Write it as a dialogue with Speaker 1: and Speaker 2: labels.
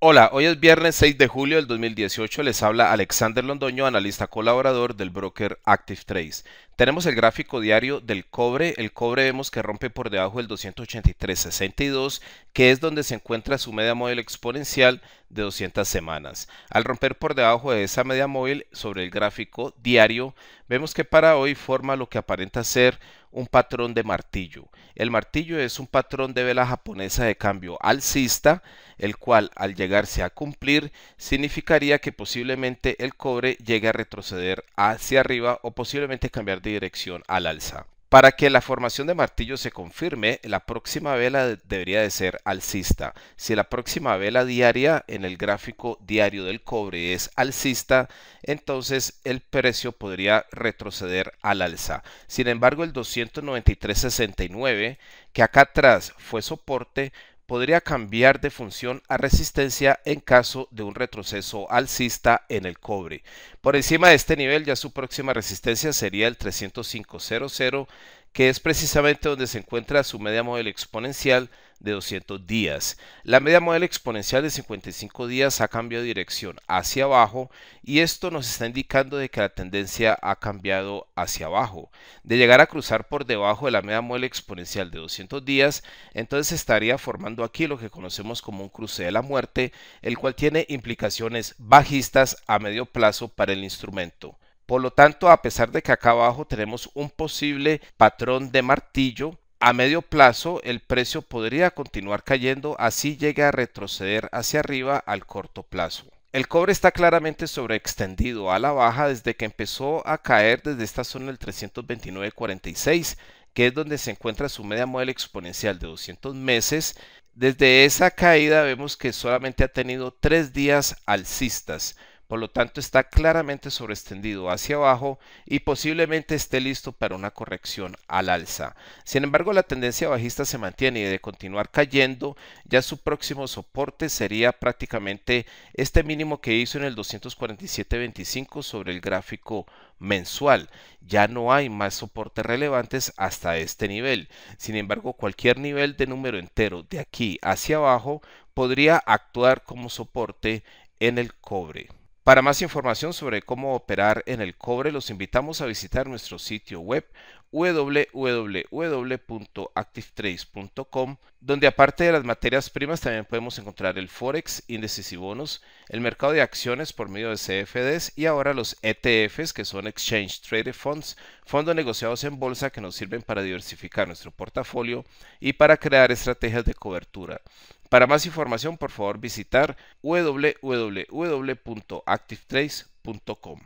Speaker 1: Hola, hoy es viernes 6 de julio del 2018. Les habla Alexander Londoño, analista colaborador del broker Active tenemos el gráfico diario del cobre. El cobre vemos que rompe por debajo del 283.62, que es donde se encuentra su media móvil exponencial de 200 semanas. Al romper por debajo de esa media móvil sobre el gráfico diario, vemos que para hoy forma lo que aparenta ser un patrón de martillo. El martillo es un patrón de vela japonesa de cambio alcista, el cual al llegarse a cumplir significaría que posiblemente el cobre llegue a retroceder hacia arriba o posiblemente cambiar de dirección al alza. Para que la formación de martillo se confirme, la próxima vela debería de ser alcista. Si la próxima vela diaria en el gráfico diario del cobre es alcista, entonces el precio podría retroceder al alza. Sin embargo, el 293.69, que acá atrás fue soporte, podría cambiar de función a resistencia en caso de un retroceso alcista en el cobre. Por encima de este nivel ya su próxima resistencia sería el 305.00, que es precisamente donde se encuentra su media móvil exponencial de 200 días. La media móvil exponencial de 55 días ha cambiado de dirección hacia abajo y esto nos está indicando de que la tendencia ha cambiado hacia abajo. De llegar a cruzar por debajo de la media móvil exponencial de 200 días, entonces estaría formando aquí lo que conocemos como un cruce de la muerte, el cual tiene implicaciones bajistas a medio plazo para el instrumento. Por lo tanto, a pesar de que acá abajo tenemos un posible patrón de martillo, a medio plazo el precio podría continuar cayendo, así llegue a retroceder hacia arriba al corto plazo. El cobre está claramente sobreextendido a la baja desde que empezó a caer desde esta zona del 329.46, que es donde se encuentra su media móvil exponencial de 200 meses. Desde esa caída vemos que solamente ha tenido tres días alcistas, por lo tanto está claramente sobreextendido hacia abajo y posiblemente esté listo para una corrección al alza. Sin embargo, la tendencia bajista se mantiene y de continuar cayendo, ya su próximo soporte sería prácticamente este mínimo que hizo en el 247.25 sobre el gráfico mensual. Ya no hay más soportes relevantes hasta este nivel. Sin embargo, cualquier nivel de número entero de aquí hacia abajo podría actuar como soporte en el cobre. Para más información sobre cómo operar en el cobre, los invitamos a visitar nuestro sitio web www.activetrades.com, donde aparte de las materias primas también podemos encontrar el forex, índices y bonos, el mercado de acciones por medio de CFDs y ahora los ETFs que son Exchange Traded Funds, fondos negociados en bolsa que nos sirven para diversificar nuestro portafolio y para crear estrategias de cobertura. Para más información, por favor visitar www.activetrace.com.